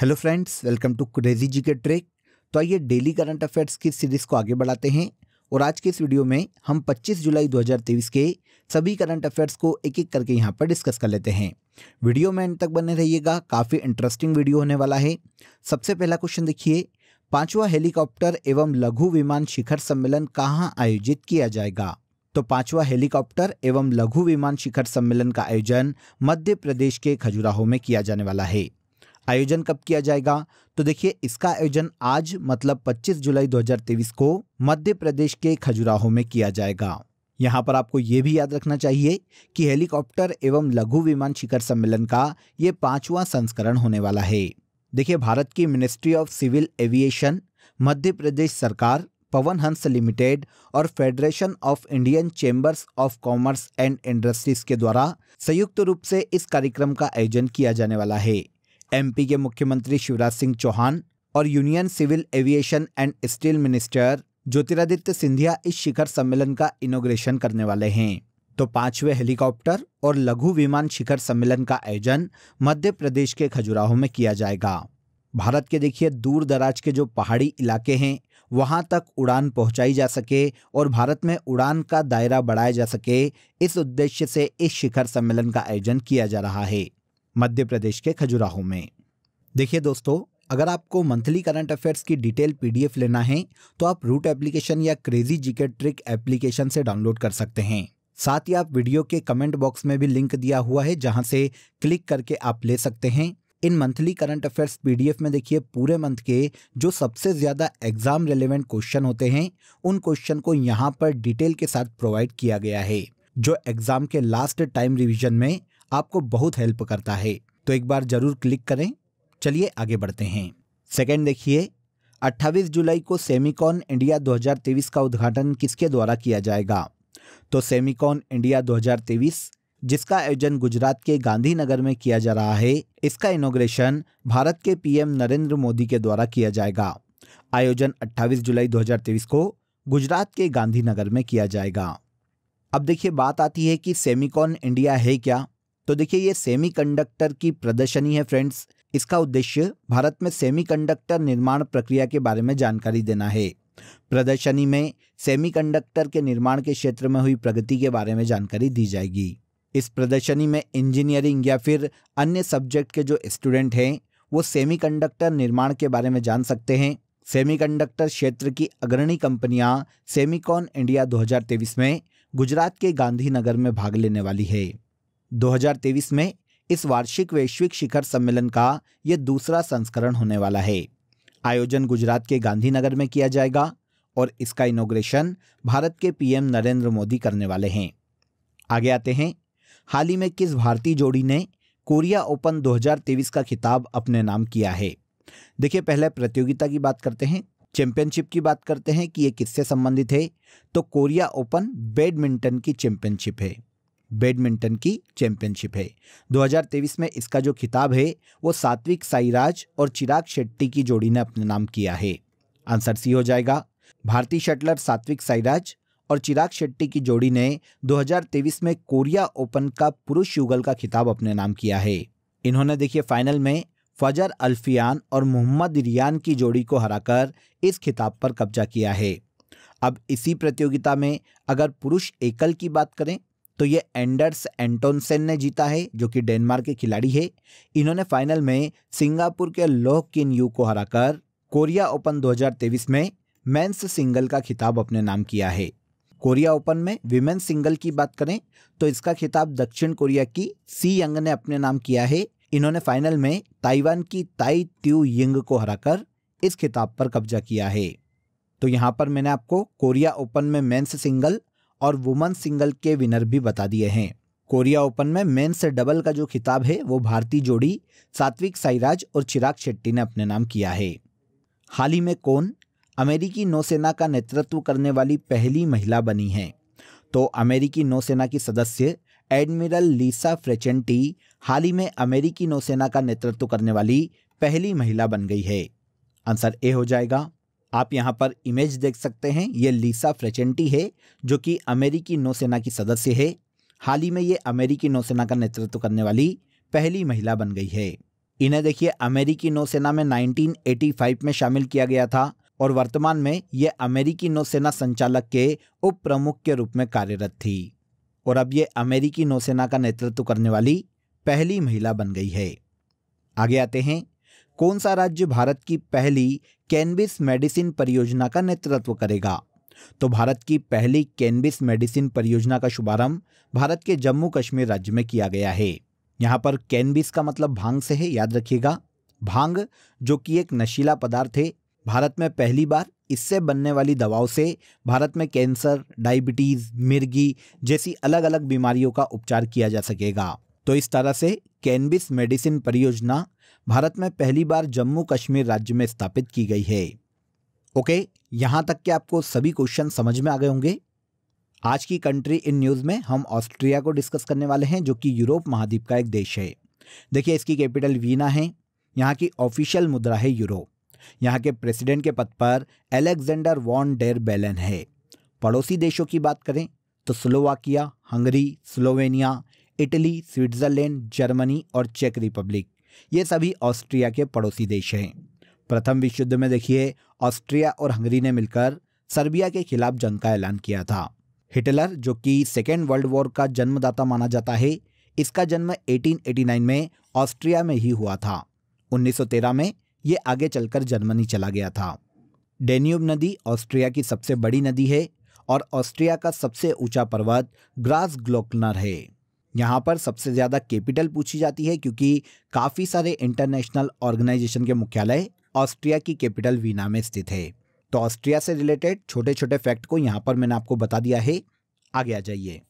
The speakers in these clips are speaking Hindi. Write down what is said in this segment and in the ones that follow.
hello friends welcome to crazy G K trick तो आइए डेली करंट अफेयर्स की सीरीज को आगे बढ़ाते हैं और आज के इस वीडियो में हम 25 जुलाई 2023 के सभी करंट अफेयर्स को एक एक करके यहाँ पर डिस्कस कर लेते हैं वीडियो में एंड तक बने रहिएगा काफ़ी इंटरेस्टिंग वीडियो होने वाला है सबसे पहला क्वेश्चन देखिए पांचवा हेलीकॉप्टर एवं लघु विमान शिखर सम्मेलन कहाँ आयोजित किया जाएगा तो पांचवा हेलीकॉप्टर एवं लघु विमान शिखर सम्मेलन का आयोजन मध्य प्रदेश के खजुराहो में किया जाने वाला है आयोजन कब किया जाएगा तो देखिए इसका आयोजन आज मतलब 25 जुलाई 2023 को मध्य प्रदेश के खजुराहो में किया जाएगा यहाँ पर आपको ये भी याद रखना चाहिए कि हेलीकॉप्टर एवं लघु विमान शिखर सम्मेलन का ये पांचवा संस्करण होने वाला है देखिए भारत की ministry of civil aviation Madhya Pradesh सरकार पवन हंस लिमिटेड और federation of Indian chambers of commerce and industries के द्वारा संयुक्त रूप से इस कार्यक्रम का आयोजन किया जाने वाला है एमपी के मुख्यमंत्री शिवराज सिंह चौहान और union civil aviation and steel minister Jyotiraditya Scindia इस शिखर सम्मेलन का इनोग्रेशन करने वाले हैं तो पांचवें हेलीकॉप्टर और लघु विमान शिखर सम्मेलन का आयोजन मध्य प्रदेश के खजुराहो में किया जाएगा भारत के देखिए दूर दराज के जो पहाड़ी इलाके हैं वहां तक उड़ान पहुंचाई जा सके और भारत में उड़ान का दायरा बढ़ाया जा सके इस उद्देश्य से इस शिखर सम्मेलन का आयोजन किया जा रहा है मध्य प्रदेश के खजुराहो में देखिए दोस्तों अगर आपको मंथली करंट अफेयर्स की डिटेल पीडीएफ लेना है तो आप रूट एप्लीकेशन या क्रेजी जीके ट्रिक एप्लीकेशन से डाउनलोड कर सकते हैं साथ ही आप वीडियो के कमेंट बॉक्स में भी लिंक दिया हुआ है जहां से क्लिक करके आप ले सकते हैं इन मंथली करंट अफेयर्स पीडीएफ में देखिए पूरे मंथ के जो सबसे ज़्यादा एग्जाम रेलिवेंट क्वेश्चन होते हैं उन क्वेश्चन को यहाँ पर डिटेल के साथ प्रोवाइड किया गया है जो एग्जाम के लास्ट टाइम रिवीजन में आपको बहुत हेल्प करता है तो एक बार जरूर क्लिक करें चलिए आगे बढ़ते हैं सेकेंड देखिए 28 जुलाई को सेमिकॉन इंडिया 2023 का उद्घाटन किसके द्वारा किया जाएगा तो सेमिकॉन इंडिया 2023 जिसका आयोजन गुजरात के गांधीनगर में किया जा रहा है इसका इनोग्रेशन भारत के पीएम नरेंद्र मोदी के द्वारा किया जाएगा आयोजन 28 जुलाई 2023 को गुजरात के गांधीनगर में किया जाएगा अब देखिए बात आती है कि सेमिकॉन इंडिया है क्या तो देखिए ये सेमीकंडक्टर की प्रदर्शनी है फ्रेंड्स इसका उद्देश्य भारत में सेमीकंडक्टर निर्माण प्रक्रिया के बारे में जानकारी देना है प्रदर्शनी में सेमीकंडक्टर के निर्माण के क्षेत्र में हुई प्रगति के बारे में जानकारी दी जाएगी इस प्रदर्शनी में इंजीनियरिंग या फिर अन्य सब्जेक्ट के जो स्टूडेंट हैं वो सेमीकंडक्टर निर्माण के बारे में जान सकते हैं सेमीकंडक्टर क्षेत्र की अग्रणी कंपनियां सेमीकॉन इंडिया 2023 में गुजरात के गांधीनगर में भाग लेने वाली है 2023 में इस वार्षिक वैश्विक शिखर सम्मेलन का यह दूसरा संस्करण होने वाला है आयोजन गुजरात के गांधीनगर में किया जाएगा और इसका इनोग्रेशन भारत के पीएम नरेंद्र मोदी करने वाले हैं आगे आते हैं हाल ही में किस भारतीय जोड़ी ने कोरिया ओपन 2023 का खिताब अपने नाम किया है देखिए पहले प्रतियोगिता की बात करते हैं चैंपियनशिप की बात करते हैं कि ये किससे संबंधित है तो कोरिया ओपन बैडमिंटन की चैंपियनशिप है बैडमिंटन की चैंपियनशिप है 2023 में इसका जो खिताब है वो सात्विक साईराज और चिराग शेट्टी की जोड़ी ने अपने नाम किया है आंसर सी हो जाएगा भारतीय शटलर सात्विक साईराज और चिराग शेट्टी की जोड़ी ने 2023 में कोरिया ओपन का पुरुष युगल का खिताब अपने नाम किया है इन्होंने देखिए फाइनल में फजर अल्फियान और मोहम्मद रियान की जोड़ी को हराकर इस खिताब पर कब्जा किया है अब इसी प्रतियोगिता में अगर पुरुष एकल की बात करें तो ये एंडर्स एंटोनसेन ने जीता है जो कि डेनमार्क के खिलाड़ी है इन्होंने फाइनल में सिंगापुर के लोह किन यू को हराकर कोरिया ओपन 2023 में मेंस सिंगल का खिताब अपने नाम किया है कोरिया ओपन में विमेन सिंगल की बात करें तो इसका खिताब दक्षिण कोरिया की सी यंग ने अपने नाम किया है इन्होंने फाइनल में ताइवान की ताई त्यू यिंग को हराकर इस खिताब पर कब्जा किया है तो यहाँ पर मैंने आपको कोरिया ओपन में मेंस सिंगल और वुमन सिंगल के विनर भी बता दिए हैं कोरिया ओपन में मेन से डबल का जो खिताब है वो भारतीय जोड़ी सात्विक साईराज और चिराग शेट्टी ने अपने नाम किया है हाल ही में कौन अमेरिकी नौसेना का नेतृत्व करने वाली पहली महिला बनी है तो अमेरिकी नौसेना की सदस्य एडमिरल लीसा फ्रेचेंटी हाल ही में अमेरिकी नौसेना का नेतृत्व करने वाली पहली महिला बन गई है आंसर ए हो जाएगा आप यहाँ पर इमेज देख सकते हैं ये लीसा फ्रेचेंटी है जो कि अमेरिकी नौसेना की सदस्य है हाल ही में ये अमेरिकी नौसेना का नेतृत्व करने वाली पहली महिला बन गई है इन्हें देखिए अमेरिकी नौसेना में 1985 में शामिल किया गया था और वर्तमान में ये अमेरिकी नौसेना संचालक के उप प्रमुख के रूप में कार्यरत थी और अब ये अमेरिकी नौसेना का नेतृत्व करने वाली पहली महिला बन गई है आगे आते हैं कौन सा राज्य भारत की पहली कैनबिस मेडिसिन परियोजना का नेतृत्व करेगा तो भारत की पहली कैनबिस मेडिसिन परियोजना का शुभारंभ भारत के जम्मू कश्मीर राज्य में किया गया है यहाँ पर कैनबिस का मतलब भांग से है याद रखिएगा भांग जो कि एक नशीला पदार्थ है भारत में पहली बार इससे बनने वाली दवाओं से भारत में कैंसर डायबिटीज़ मिर्गी जैसी अलग अलग बीमारियों का उपचार किया जा सकेगा तो इस तरह से कैनबिस मेडिसिन परियोजना भारत में पहली बार जम्मू कश्मीर राज्य में स्थापित की गई है ओके यहां तक के आपको सभी क्वेश्चन समझ में आ गए होंगे आज की कंट्री इन न्यूज़ में हम ऑस्ट्रिया को डिस्कस करने वाले हैं जो कि यूरोप महाद्वीप का एक देश है देखिए इसकी कैपिटल वीना है यहाँ की ऑफिशियल मुद्रा है यूरो यहाँ के प्रेसिडेंट के पद पर एलेक्जेंडर वॉन डेर बेलन है पड़ोसी देशों की बात करें तो Slovakia Hungary Slovenia Italy Switzerland Germany और चेक रिपब्लिक ये सभी ऑस्ट्रिया के पड़ोसी देश हैं प्रथम विश्व युद्ध में देखिए ऑस्ट्रिया और हंगरी ने मिलकर सर्बिया के खिलाफ जंग का ऐलान किया था हिटलर जो कि सेकेंड वर्ल्ड वॉर का जन्मदाता माना जाता है इसका जन्म 1889 में ऑस्ट्रिया में ही हुआ था 1913 में ये आगे चलकर जर्मनी चला गया था डेन्यूब नदी ऑस्ट्रिया की सबसे बड़ी नदी है और ऑस्ट्रिया का सबसे ऊंचा पर्वत ग्रास ग्लोकनर है यहाँ पर सबसे ज़्यादा कैपिटल पूछी जाती है क्योंकि काफ़ी सारे इंटरनेशनल ऑर्गेनाइजेशन के मुख्यालय ऑस्ट्रिया की कैपिटल वीना में स्थित है तो ऑस्ट्रिया से रिलेटेड छोटे छोटे फैक्ट को यहाँ पर मैंने आपको बता दिया है आगे आ जाइए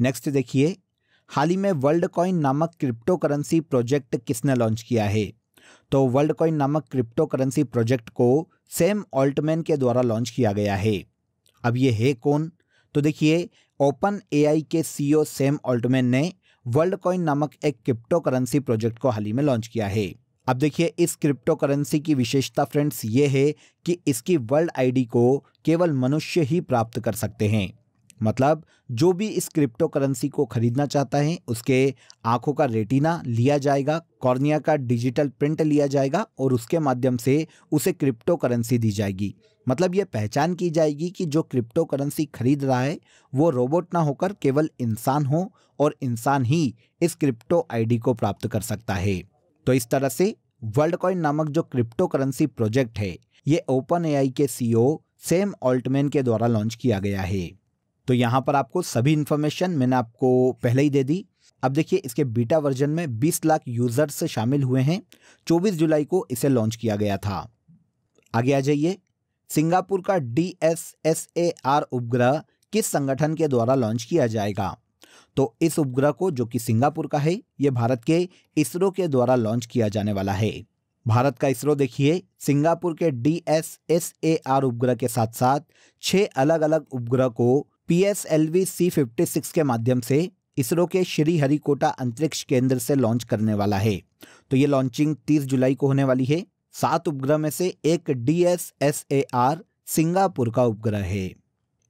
नेक्स्ट देखिए हाल ही में वर्ल्ड कॉइन नामक क्रिप्टो करेंसी प्रोजेक्ट किसने लॉन्च किया है तो वर्ल्ड कॉइन नामक क्रिप्टो करेंसी प्रोजेक्ट को सेम ऑल्टमैन के द्वारा लॉन्च किया गया है अब ये है कौन तो देखिए ओपन एआई के सीईओ सेम ऑल्टमैन ने वर्ल्ड कॉइन नामक एक क्रिप्टो करेंसी प्रोजेक्ट को हाल ही में लॉन्च किया है अब देखिए इस क्रिप्टो करेंसी की विशेषता फ्रेंड्स ये है कि इसकी वर्ल्ड आईडी को केवल मनुष्य ही प्राप्त कर सकते हैं मतलब जो भी इस क्रिप्टो करेंसी को खरीदना चाहता है उसके आंखों का रेटिना लिया जाएगा कॉर्निया का डिजिटल प्रिंट लिया जाएगा और उसके माध्यम से उसे क्रिप्टो करेंसी दी जाएगी मतलब ये पहचान की जाएगी कि जो क्रिप्टो करेंसी खरीद रहा है वो रोबोट ना होकर केवल इंसान हो और इंसान ही इस क्रिप्टो आईडी को प्राप्त कर सकता है तो इस तरह से वर्ल्ड कॉइन नामक जो क्रिप्टो करेंसी प्रोजेक्ट है ये ओपन एआई के सीईओ सेम ऑल्टमैन के द्वारा लॉन्च किया गया है तो यहाँ पर आपको सभी इन्फॉर्मेशन मैंने आपको पहले ही दे दी अब देखिए इसके बीटा वर्जन में 20 लाख यूजर्स शामिल हुए हैं 24 जुलाई को इसे लॉन्च किया गया था आगे आ जाइए सिंगापुर का D S S A R उपग्रह किस संगठन के द्वारा लॉन्च किया जाएगा तो इस उपग्रह को जो कि सिंगापुर का है यह भारत के इसरो के द्वारा लॉन्च किया जाने वाला है भारत का इसरो देखिए सिंगापुर के D S S A R उपग्रह के साथ साथ छह अलग अलग उपग्रह को P S L V C fifty six के माध्यम से इसरो के श्रीहरिकोटा अंतरिक्ष केंद्र से लॉन्च करने वाला है तो ये लॉन्चिंग 30 जुलाई को होने वाली है सात उपग्रह में से एक D S S A R Singapore का उपग्रह है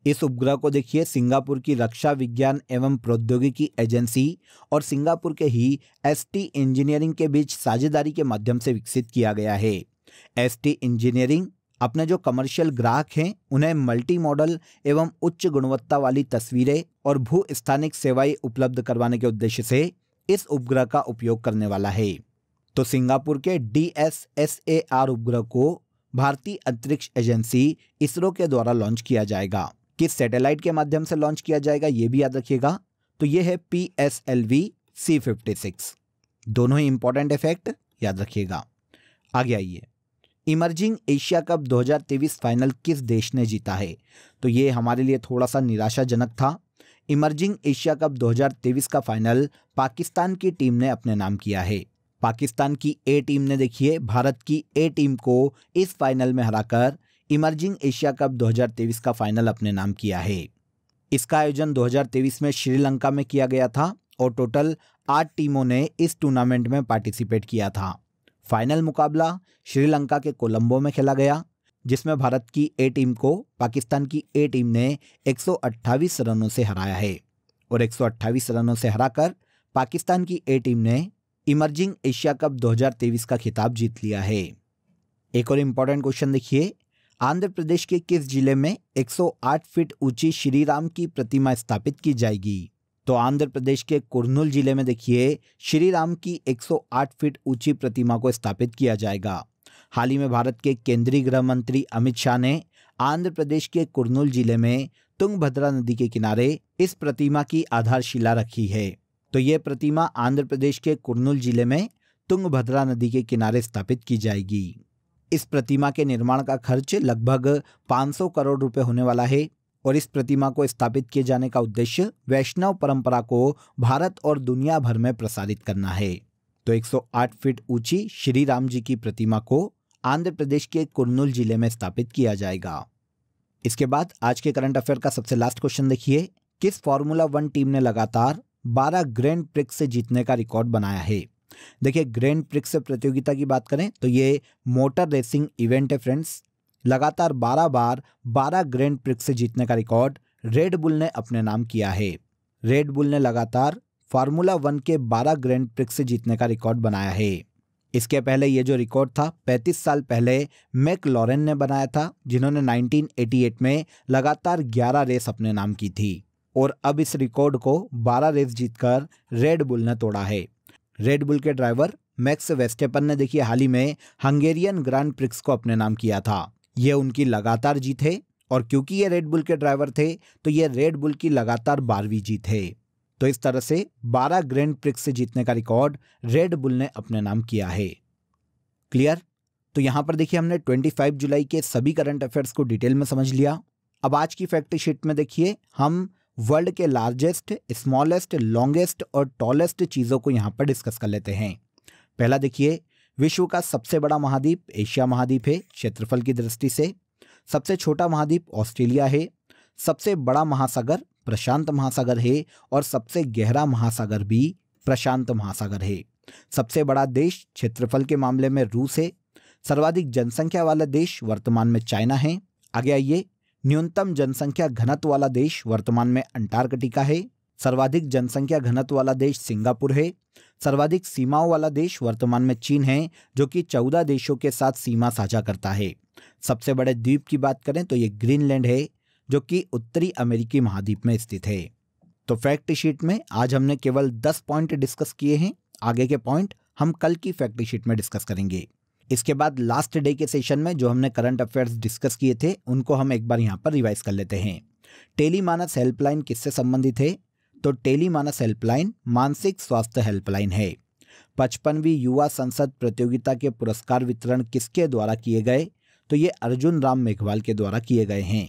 इस उपग्रह को देखिए सिंगापुर की रक्षा विज्ञान एवं प्रौद्योगिकी एजेंसी और सिंगापुर के ही एसटी इंजीनियरिंग के बीच साझेदारी के माध्यम से विकसित किया गया है एसटी इंजीनियरिंग अपने जो कमर्शियल ग्राहक हैं उन्हें मल्टी मॉडल एवं उच्च गुणवत्ता वाली तस्वीरें और भू स्थानिक सेवाएं उपलब्ध करवाने के उद्देश्य से इस उपग्रह का उपयोग करने वाला है तो सिंगापुर के D S S A R उपग्रह को भारतीय अंतरिक्ष एजेंसी इसरो के द्वारा लॉन्च किया जाएगा किस सैटेलाइट के माध्यम से लॉन्च किया जाएगा ये भी याद रखिएगा तो ये है P S L V C fifty six दोनों ही इंपॉर्टेंट इफेक्ट याद रखिएगा आगे आइए इमर्जिंग एशिया कप 2023 फाइनल किस देश ने जीता है तो ये हमारे लिए थोड़ा सा निराशाजनक था इमर्जिंग एशिया कप 2023 का फाइनल पाकिस्तान की टीम ने अपने नाम किया है पाकिस्तान की ए टीम ने देखिए भारत की ए टीम को इस फाइनल में हराकर इमर्जिंग एशिया कप 2023 का फाइनल अपने नाम किया है इसका आयोजन 2023 में श्रीलंका में किया गया था और टोटल आठ टीमों ने इस टूर्नामेंट में पार्टिसिपेट किया था फाइनल मुकाबला श्रीलंका के कोलंबो में खेला गया जिसमें भारत की ए टीम को पाकिस्तान की ए टीम ने 128 रनों से हराया है और 128 रनों से हराकर पाकिस्तान की ए टीम ने इमर्जिंग एशिया कप 2023 का खिताब जीत लिया है एक और इम्पोर्टेंट क्वेश्चन देखिए आंध्र प्रदेश के किस जिले में 108 फीट ऊंची श्रीराम की प्रतिमा स्थापित की जाएगी तो आंध्र प्रदेश के कुरनूल जिले में देखिए श्री राम की 108 फीट ऊंची प्रतिमा को स्थापित किया जाएगा हाल ही में भारत के केंद्रीय गृह मंत्री अमित शाह ने आंध्र प्रदेश के कुरनूल जिले में तुंगभद्रा नदी के किनारे इस प्रतिमा की आधारशिला रखी है तो ये प्रतिमा आंध्र प्रदेश के कुरनूल जिले में तुंगभद्रा नदी के किनारे स्थापित की जाएगी इस प्रतिमा के निर्माण का खर्च लगभग 500 करोड़ रुपए होने वाला है और इस प्रतिमा को स्थापित किए जाने का उद्देश्य वैष्णव परंपरा को भारत और दुनिया भर में प्रसारित करना है तो 108 फीट ऊंची श्री राम जी की प्रतिमा को आंध्र प्रदेश के कुरनूल जिले में स्थापित किया जाएगा इसके बाद आज के करंट अफेयर का सबसे लास्ट क्वेश्चन देखिए किस फॉर्मूला वन टीम ने लगातार 12 ग्रैंड प्रिक्स से जीतने का रिकॉर्ड बनाया है देखिए ग्रैंड प्रिक्स प्रतियोगिता की बात करें तो ये मोटर रेसिंग इवेंट है फ्रेंड्स लगातार 12 बार 12 ग्रैंड प्रिक्स से जीतने का रिकॉर्ड रेड बुल ने अपने नाम किया है रेड बुल ने लगातार फार्मूला वन के 12 ग्रैंड प्रिक्स से जीतने का रिकॉर्ड बनाया है इसके पहले ये जो रिकॉर्ड था 35 साल पहले मैक लॉरेन ने बनाया था जिन्होंने 1988 में लगातार 11 रेस अपने नाम की थी और अब इस रिकॉर्ड को 12 रेस जीतकर रेड बुल ने तोड़ा है रेड बुल के ड्राइवर मैक्स वेस्टेपन ने देखिए हाल ही में हंगेरियन ग्रैंड प्रिक्स को अपने नाम किया था यह उनकी लगातार जीत है और क्योंकि ये रेड बुल के ड्राइवर थे तो ये रेड बुल की लगातार बारहवीं जीत है तो इस तरह से 12 ग्रैंड प्रिक्स से जीतने का रिकॉर्ड रेड बुल ने अपने नाम किया है क्लियर तो यहां पर देखिए हमने 25 जुलाई के सभी करंट अफेयर्स को डिटेल में समझ लिया अब आज की फैक्ट शीट में देखिए हम वर्ल्ड के लार्जेस्ट स्मॉलेस्ट लॉन्गेस्ट और टॉलेस्ट चीज़ों को यहां पर डिस्कस कर लेते हैं पहला देखिए विश्व का सबसे बड़ा महाद्वीप एशिया महाद्वीप है क्षेत्रफल की दृष्टि से सबसे छोटा महाद्वीप ऑस्ट्रेलिया है सबसे बड़ा महासागर प्रशांत महासागर है और सबसे गहरा महासागर भी प्रशांत महासागर है सबसे बड़ा देश क्षेत्रफल के मामले में रूस है सर्वाधिक जनसंख्या वाला देश वर्तमान में चाइना है आगे आइए न्यूनतम जनसंख्या घनत्व वाला देश वर्तमान में अंटार्कटिका है सर्वाधिक जनसंख्या घनत्व वाला देश सिंगापुर है सर्वाधिक सीमाओं वाला देश वर्तमान में चीन है जो कि चौदह देशों के साथ सीमा साझा करता है सबसे बड़े द्वीप की बात करें तो ये ग्रीनलैंड है जो कि उत्तरी अमेरिकी महाद्वीप में स्थित है तो फैक्ट शीट में आज हमने केवल दस पॉइंट डिस्कस किए हैं आगे के पॉइंट हम कल की फैक्ट शीट में डिस्कस करेंगे इसके बाद लास्ट डे के सेशन में जो हमने करंट अफेयर्स डिस्कस किए थे उनको हम एक बार यहाँ पर रिवाइज कर लेते हैं टेली मानस हेल्पलाइन किससे संबंधित है तो टेली मानस हेल्पलाइन मानसिक स्वास्थ्य हेल्पलाइन है पचपनवीं युवा संसद प्रतियोगिता के पुरस्कार वितरण किसके द्वारा किए गए तो ये अर्जुन राम मेघवाल के द्वारा किए गए हैं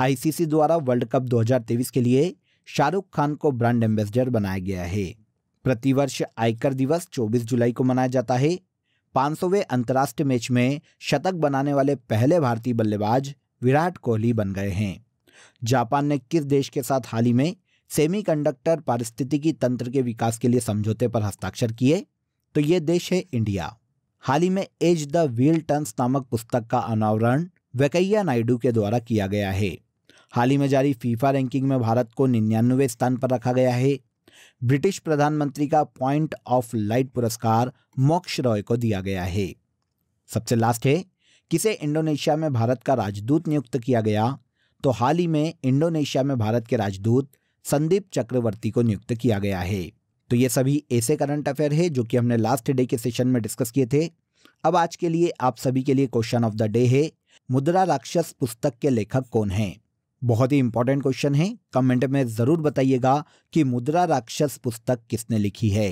आईसीसी द्वारा वर्ल्ड कप 2023 के लिए शाहरुख खान को ब्रांड एम्बेसडर बनाया गया है प्रतिवर्ष आयकर दिवस 24 जुलाई को मनाया जाता है सौवे अंतर्राष्ट्रीय मैच में शतक बनाने वाले पहले भारतीय बल्लेबाज विराट कोहली बन गए हैं जापान ने किस देश के साथ हाल ही में सेमीकंडक्टर पारिस्थितिकी तंत्र के विकास के लिए समझौते पर हस्ताक्षर किए तो ये देश है इंडिया हाल ही में एज द व्हील टर्न्स नामक पुस्तक का अनावरण वेंकैया नायडू के द्वारा किया गया है हाल ही में जारी फीफा रैंकिंग में भारत को निन्यानवे स्थान पर रखा गया है ब्रिटिश प्रधानमंत्री का पॉइंट ऑफ लाइट पुरस्कार मोक्ष रॉय को दिया गया है सबसे लास्ट है किसे इंडोनेशिया में भारत का राजदूत नियुक्त किया गया तो हाल ही में इंडोनेशिया में भारत के राजदूत संदीप चक्रवर्ती को नियुक्त किया गया है तो ये सभी ऐसे करंट अफेयर है जो कि हमने लास्ट डे के सेशन में डिस्कस किए थे अब आज के लिए आप सभी के लिए क्वेश्चन ऑफ द डे है मुद्रा राक्षस पुस्तक के लेखक कौन हैं बहुत ही इंपॉर्टेंट क्वेश्चन है कमेंट में जरूर बताइएगा कि मुद्रा राक्षस पुस्तक किसने लिखी है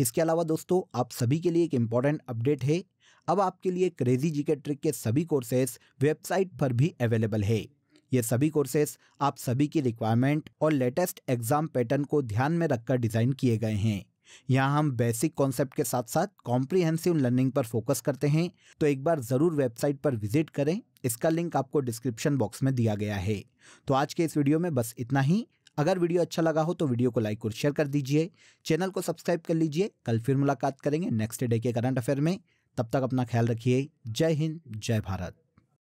इसके अलावा दोस्तों आप सभी के लिए एक इंपॉर्टेंट अपडेट है अब आपके लिए क्रेजी जीके के ट्रिक के सभी कोर्सेस वेबसाइट पर भी अवेलेबल है ये सभी कोर्सेज आप सभी की रिक्वायरमेंट और लेटेस्ट एग्जाम पैटर्न को ध्यान में रखकर डिज़ाइन किए गए हैं यहाँ हम बेसिक कॉन्सेप्ट के साथ साथ कॉम्प्रिहेंसिव लर्निंग पर फोकस करते हैं तो एक बार ज़रूर वेबसाइट पर विजिट करें इसका लिंक आपको डिस्क्रिप्शन बॉक्स में दिया गया है तो आज के इस वीडियो में बस इतना ही अगर वीडियो अच्छा लगा हो तो वीडियो को लाइक और शेयर कर दीजिए चैनल को सब्सक्राइब कर लीजिए कल फिर मुलाकात करेंगे नेक्स्ट डे के करंट अफेयर में तब तक अपना ख्याल रखिए जय हिंद जय भारत